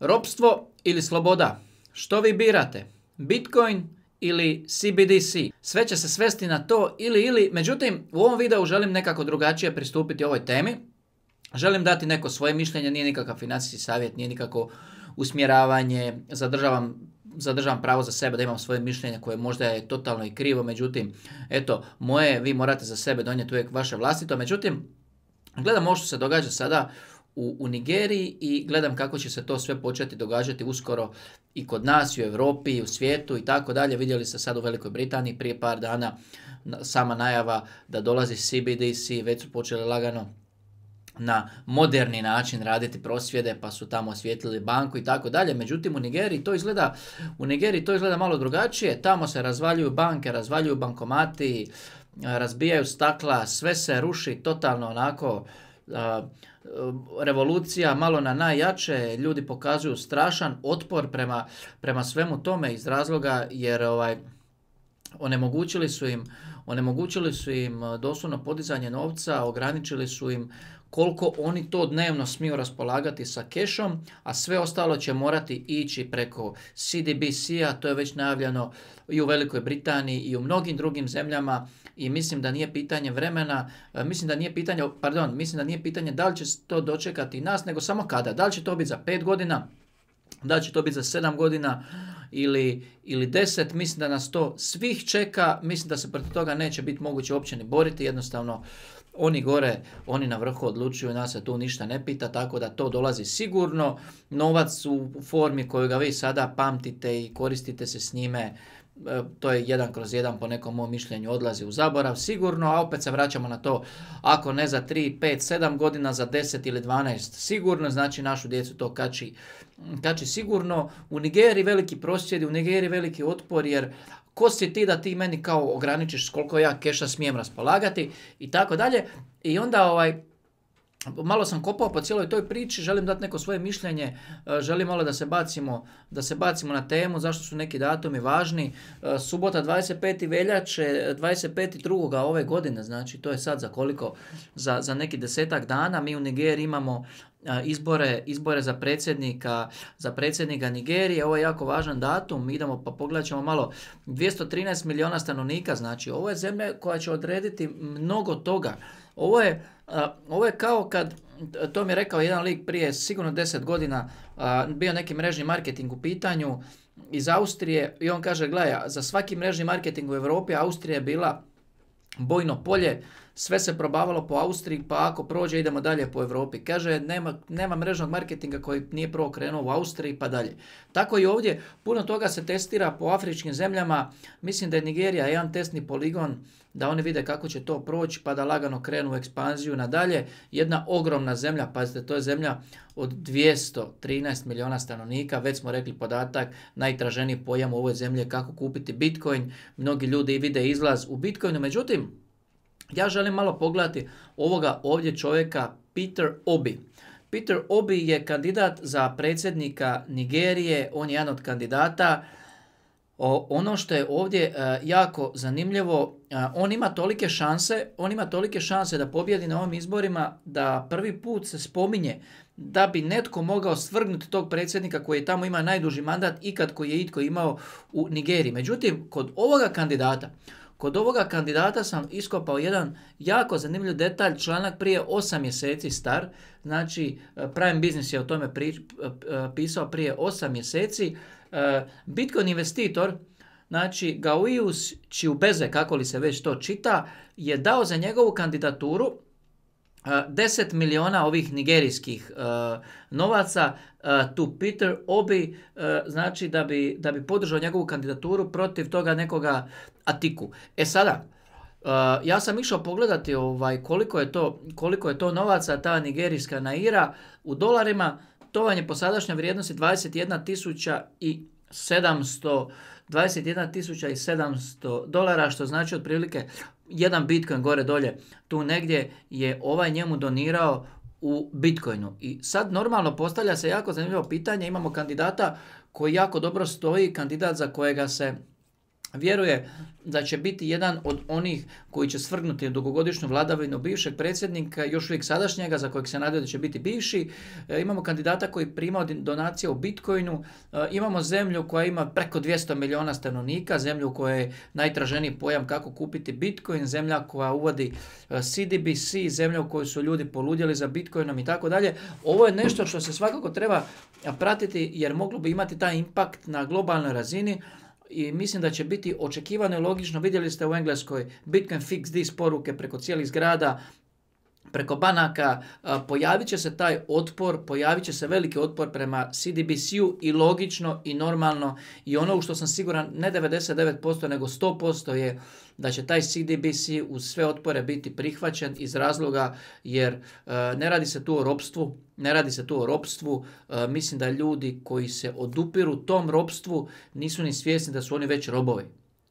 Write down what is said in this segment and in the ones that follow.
Robstvo ili sloboda? Što vi birate? Bitcoin ili CBDC? Sve će se svesti na to ili ili. Međutim, u ovom videu želim nekako drugačije pristupiti ovoj temi. Želim dati neko svoje mišljenje, nije nikakav financijski savjet, nije nikako usmjeravanje, zadržavam pravo za sebe da imam svoje mišljenje koje možda je totalno i krivo, međutim, eto, moje, vi morate za sebe donijeti uvijek vaše vlastito, međutim, gledam ovo što se događa sada u, Nigeriji i gledam kako će se to sve početi događati uskoro i kod nas, i u Europi, i u svijetu i tako dalje. Vidjeli ste sad u Velikoj Britaniji prije par dana sama najava da dolazi CBDC, već su počeli lagano na moderni način raditi prosvjede pa su tamo osvijetlili banku i tako dalje. Međutim u Nigeriji to izgleda u Nigeriji to izgleda malo drugačije. Tamo se razvaljuju banke, razvaljuju bankomati, razbijaju stakla, sve se ruši totalno onako Eh, revolucija malo na najjače, ljudi pokazuju strašan otpor prema, prema svemu tome iz razloga jer ovaj, Onemogućili su im, onemogućili su im e, doslovno podizanje novca, ograničili su im koliko oni to dnevno smiju raspolagati sa kešom, a sve ostalo će morati ići preko CDBC-a, to je već najavljeno i u Velikoj Britaniji i u mnogim drugim zemljama i mislim da nije pitanje vremena, e, mislim da nije pitanje, pardon, mislim da nije pitanje da li će to dočekati nas, nego samo kada, da li će to biti za pet godina, da će to biti za 7 godina ili, ili 10, mislim da nas to svih čeka, mislim da se protiv toga neće biti moguće uopće ni boriti, jednostavno oni gore, oni na vrhu odlučuju, nas se tu ništa ne pita, tako da to dolazi sigurno. Novac u formi koju ga vi sada pamtite i koristite se s njime E, to je jedan kroz jedan po nekom mom mišljenju odlazi u zaborav sigurno, a opet se vraćamo na to ako ne za 3, 5, 7 godina, za 10 ili 12 sigurno, znači našu djecu to kači, kači sigurno. U Nigeriji veliki prosvjedi, u Nigeriji veliki otpor jer ko si ti da ti meni kao ograničiš koliko ja keša smijem raspolagati i tako dalje. I onda ovaj, malo sam kopao po cijeloj toj priči, želim dati neko svoje mišljenje, e, želim malo da se bacimo, da se bacimo na temu, zašto su neki datumi važni. E, subota 25. veljače, 25. drugoga ove godine, znači to je sad za koliko, za, za neki desetak dana. Mi u Nigeriji imamo izbore, izbore za predsjednika, za predsjednika Nigerije. Ovo je jako važan datum. Idemo pa pogledat ćemo malo. 213 milijuna stanovnika, znači ovo je zemlja koja će odrediti mnogo toga. Ovo je, ovo je kao kad, to mi je rekao jedan lik prije sigurno 10 godina, bio neki mrežni marketing u pitanju iz Austrije i on kaže, gledaj, za svaki mrežni marketing u Europi Austrija je bila bojno polje, sve se probavalo po Austriji, pa ako prođe idemo dalje po Europi. Kaže, nema, nema mrežnog marketinga koji nije prvo krenuo u Austriji pa dalje. Tako i ovdje, puno toga se testira po afričkim zemljama. Mislim da je Nigerija jedan testni poligon da oni vide kako će to proći pa da lagano krenu u ekspanziju nadalje. Jedna ogromna zemlja, pazite, to je zemlja od 213 milijuna stanovnika, već smo rekli podatak, najtraženiji pojam u ovoj zemlji je kako kupiti Bitcoin. Mnogi ljudi vide izlaz u Bitcoinu, međutim, ja želim malo pogledati ovoga ovdje čovjeka Peter Obi. Peter Obi je kandidat za predsjednika Nigerije, on je jedan od kandidata. ono što je ovdje e, jako zanimljivo, e, on ima tolike šanse, on ima tolike šanse da pobjedi na ovim izborima da prvi put se spominje da bi netko mogao svrgnuti tog predsjednika koji je tamo ima najduži mandat ikad koji je itko imao u Nigeriji. Međutim, kod ovoga kandidata Kod ovoga kandidata sam iskopao jedan jako zanimljiv detalj, članak prije 8 mjeseci star, znači e, Prime Business je o tome e, pisao prije 8 mjeseci. E, Bitcoin investitor, znači Gauius Čiubeze, kako li se već to čita, je dao za njegovu kandidaturu 10 milijuna ovih nigerijskih e, novaca e, tu Peter Obi, e, znači da bi, da bi podržao njegovu kandidaturu protiv toga nekoga Atiku. E sada, ja sam išao pogledati ovaj koliko je to, koliko je to novaca ta nigerijska naira u dolarima, to vam je po sadašnjoj vrijednosti 21.700 tisuća 21.700 dolara, što znači otprilike jedan Bitcoin gore dolje tu negdje je ovaj njemu donirao u Bitcoinu. I sad normalno postavlja se jako zanimljivo pitanje, imamo kandidata koji jako dobro stoji, kandidat za kojega se vjeruje da će biti jedan od onih koji će svrgnuti dugogodišnju vladavinu bivšeg predsjednika, još uvijek sadašnjega, za kojeg se nadaju da će biti bivši. E, imamo kandidata koji prima donacije u Bitcoinu, e, imamo zemlju koja ima preko 200 milijuna stanovnika, zemlju kojoj je najtraženiji pojam kako kupiti Bitcoin, zemlja koja uvodi CDBC, e, zemlja u kojoj su ljudi poludjeli za Bitcoinom i tako dalje. Ovo je nešto što se svakako treba pratiti jer moglo bi imati taj impakt na globalnoj razini, i mislim da će biti očekivano i logično. Vidjeli ste u Engleskoj Bitcoin fix this poruke preko cijelih zgrada, preko banaka pojavit će se taj otpor, pojavit će se veliki otpor prema CDBC-u i logično i normalno i ono u što sam siguran ne 99% nego 100% je da će taj CDBC uz sve otpore biti prihvaćen iz razloga jer ne radi se tu o ropstvu, ne radi se tu o ropstvu, mislim da ljudi koji se odupiru tom ropstvu nisu ni svjesni da su oni već robovi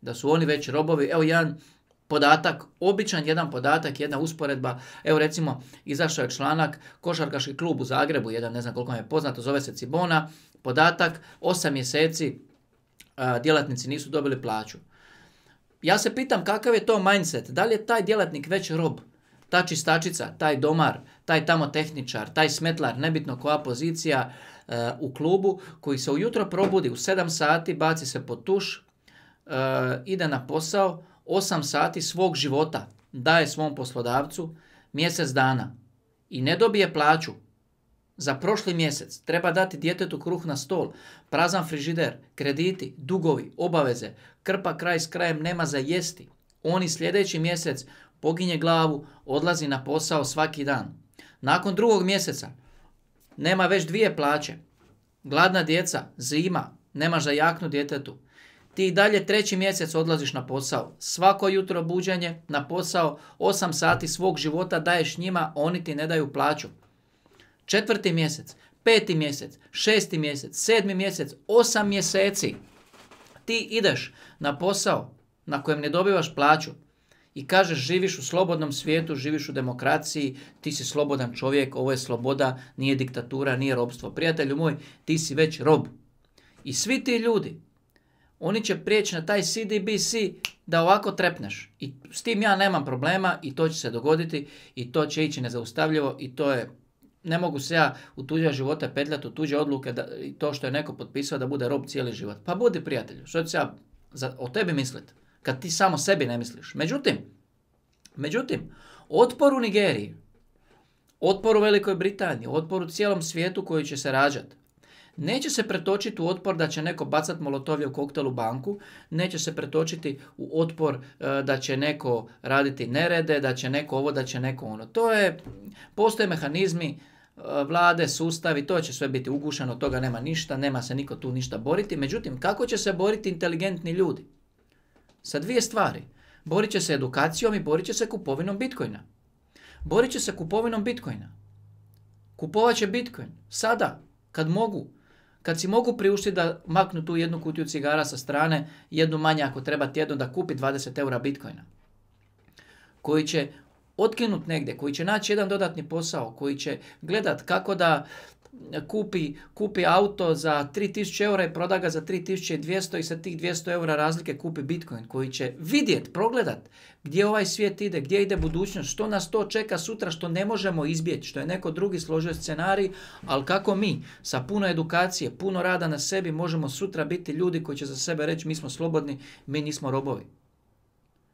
da su oni već robovi. Evo jedan podatak, običan jedan podatak, jedna usporedba. Evo recimo, izašao je članak, košarkaški klub u Zagrebu, jedan ne znam koliko vam je poznato, zove se Cibona, podatak, osam mjeseci djelatnici nisu dobili plaću. Ja se pitam kakav je to mindset, da li je taj djelatnik već rob, ta čistačica, taj domar, taj tamo tehničar, taj smetlar, nebitno koja pozicija e, u klubu, koji se ujutro probudi u 7 sati, baci se po tuš, e, ide na posao, Osam sati svog života daje svom poslodavcu mjesec dana i ne dobije plaću za prošli mjesec, treba dati djetetu kruh na stol, prazan frižider, krediti, dugovi, obaveze, krpa kraj s krajem nema za jesti. Oni sljedeći mjesec poginje glavu, odlazi na posao svaki dan. Nakon drugog mjeseca nema već dvije plaće. Gladna djeca, zima, nema za jaknu djetetu ti dalje treći mjesec odlaziš na posao. Svako jutro buđanje na posao, osam sati svog života daješ njima, oni ti ne daju plaću. Četvrti mjesec, peti mjesec, šesti mjesec, sedmi mjesec, osam mjeseci. Ti ideš na posao na kojem ne dobivaš plaću i kažeš živiš u slobodnom svijetu, živiš u demokraciji, ti si slobodan čovjek, ovo je sloboda, nije diktatura, nije robstvo. Prijatelju moj, ti si već rob. I svi ti ljudi oni će prijeći na taj CDBC da ovako trepneš. I s tim ja nemam problema i to će se dogoditi i to će ići nezaustavljivo i to je ne mogu se ja u tuđa života petljati, u tuđe odluke da, i to što je neko potpisao da bude rob cijeli život. Pa budi prijatelju, što ću ja za, o tebi misliti, kad ti samo sebi ne misliš. Međutim, međutim, otpor u Nigeriji, otpor u Velikoj Britaniji, otpor u cijelom svijetu koji će se rađati, neće se pretočiti u otpor da će neko bacat molotovlje u koktel u banku, neće se pretočiti u otpor e, da će neko raditi nerede, da će neko ovo, da će neko ono. To je, postoje mehanizmi e, vlade, sustavi, to će sve biti ugušeno, toga nema ništa, nema se niko tu ništa boriti. Međutim, kako će se boriti inteligentni ljudi? Sa dvije stvari. Borit će se edukacijom i borit će se kupovinom bitcoina. Borit će se kupovinom bitcoina. Kupovat će bitcoin. Sada, kad mogu kad si mogu priuštiti da maknu tu jednu kutiju cigara sa strane, jednu manje ako treba tjedno da kupi 20 eura bitcoina, koji će otkinut negdje, koji će naći jedan dodatni posao, koji će gledat kako da kupi, kupi auto za 3000 eura i proda ga za 3200 i sa tih 200 eura razlike kupi Bitcoin koji će vidjet, progledat gdje ovaj svijet ide, gdje ide budućnost, što nas to čeka sutra što ne možemo izbjeći, što je neko drugi složio scenarij, ali kako mi sa puno edukacije, puno rada na sebi možemo sutra biti ljudi koji će za sebe reći mi smo slobodni, mi nismo robovi.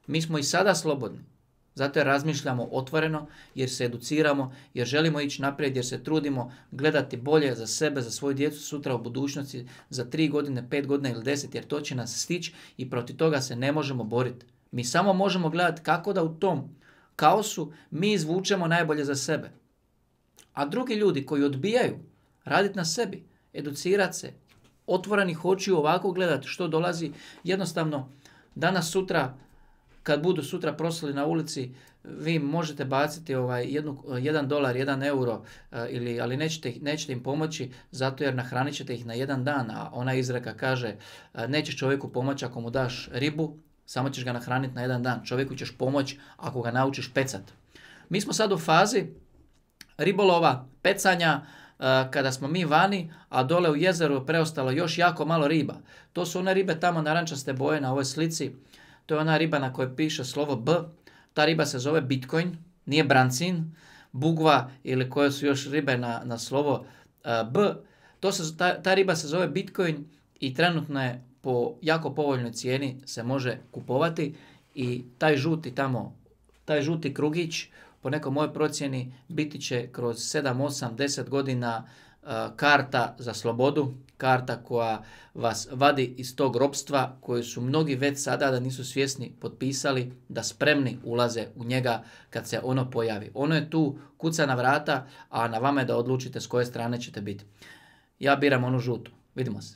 Mi smo i sada slobodni. Zato je razmišljamo otvoreno, jer se educiramo, jer želimo ići naprijed, jer se trudimo gledati bolje za sebe, za svoju djecu sutra u budućnosti, za tri godine, pet godina ili 10, jer to će nas stići i protiv toga se ne možemo boriti. Mi samo možemo gledati kako da u tom kaosu mi izvučemo najbolje za sebe. A drugi ljudi koji odbijaju raditi na sebi, educirati se, otvorenih očiju ovako gledati što dolazi, jednostavno danas, sutra kad budu sutra prosili na ulici, vi možete baciti ovaj jednu, jedan dolar, jedan euro, eh, ili, ali nećete, nećete im pomoći zato jer nahranit ćete ih na jedan dan, a ona izreka kaže eh, nećeš čovjeku pomoći ako mu daš ribu, samo ćeš ga nahraniti na jedan dan. Čovjeku ćeš pomoći ako ga naučiš pecat. Mi smo sad u fazi ribolova, pecanja, eh, kada smo mi vani, a dole u jezeru preostalo još jako malo riba. To su one ribe tamo narančaste boje na ovoj slici to je ona riba na kojoj piše slovo B. Ta riba se zove Bitcoin, nije brancin, bugva ili koje su još ribe na, na slovo e, B. To se, ta, riba se zove Bitcoin i trenutno je po jako povoljnoj cijeni se može kupovati i taj žuti tamo, taj žuti krugić po nekoj mojoj procjeni biti će kroz 7, 8, 10 godina Eh, karta za slobodu, karta koja vas vadi iz tog robstva koju su mnogi već sada da nisu svjesni potpisali da spremni ulaze u njega kad se ono pojavi. Ono je tu kuca na vrata, a na vama je da odlučite s koje strane ćete biti. Ja biram onu žutu. Vidimo se.